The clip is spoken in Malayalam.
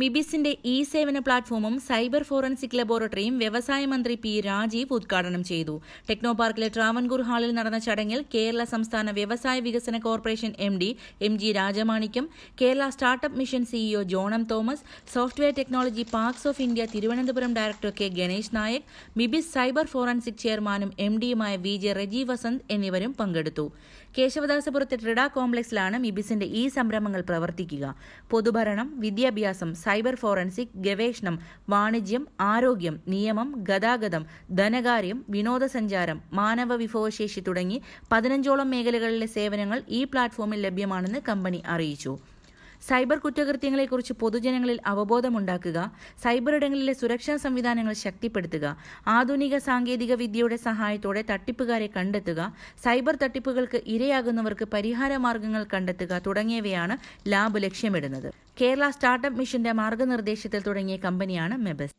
മിബിസിന്റെ ഇ സേവന പ്ലാറ്റ്ഫോമും സൈബർ ഫോറൻസിക് ലബോറട്ടറിയും വ്യവസായ മന്ത്രി പി രാജീവ് ഉദ്ഘാടനം ചെയ്തു ടെക്നോപാർക്കിലെ ട്രാവൻകൂർ ഹാളിൽ നടന്ന ചടങ്ങിൽ കേരള സംസ്ഥാന വ്യവസായ വികസന corporation M D M G Rajamanickam Kerala startup mission CEO ജോണം Thomas software technology parks of India Thiruvananthapuram director K Ganesh Nayak മിബിസ് സൈബർ ഫോറൻസിക് ചെയർമാനും എം ഡിയുമായ വി ജെ റജീവ് വസന്ത് എന്നിവരും പങ്കെടുത്തു കേശവദാസപുരത്തെ ട്രിഡ കോംപ്ലക്സിലാണ് മിബിസിന്റെ ഈ സംരംഭങ്ങൾ പ്രവർത്തിക്കുക പൊതുഭരണം വിദ്യാഭ്യാസം സൈബർ ഫോറൻസിക് ഗവേഷണം വാണിജ്യം ആരോഗ്യം നിയമം ഗതാഗതം ധനകാര്യം വിനോദസഞ്ചാരം മാനവ വിഭവശേഷി തുടങ്ങി പതിനഞ്ചോളം മേഖലകളിലെ സേവനങ്ങൾ ഈ പ്ലാറ്റ്ഫോമിൽ ലഭ്യമാണെന്ന് കമ്പനി അറിയിച്ചു സൈബർ കുറ്റകൃത്യങ്ങളെക്കുറിച്ച് പൊതുജനങ്ങളിൽ അവബോധമുണ്ടാക്കുക സൈബർ ഇടങ്ങളിലെ സുരക്ഷാ സംവിധാനങ്ങൾ ശക്തിപ്പെടുത്തുക ആധുനിക സാങ്കേതിക വിദ്യയുടെ സഹായത്തോടെ തട്ടിപ്പുകാരെ കണ്ടെത്തുക സൈബർ തട്ടിപ്പുകൾക്ക് ഇരയാകുന്നവർക്ക് പരിഹാര മാർഗങ്ങൾ കണ്ടെത്തുക തുടങ്ങിയവയാണ് ലാബ് ലക്ഷ്യമിടുന്നത് കേരള സ്റ്റാർട്ടപ്പ് മിഷന്റെ മാർഗനിർദ്ദേശത്തിൽ തുടങ്ങിയ കമ്പനിയാണ് മെബസ്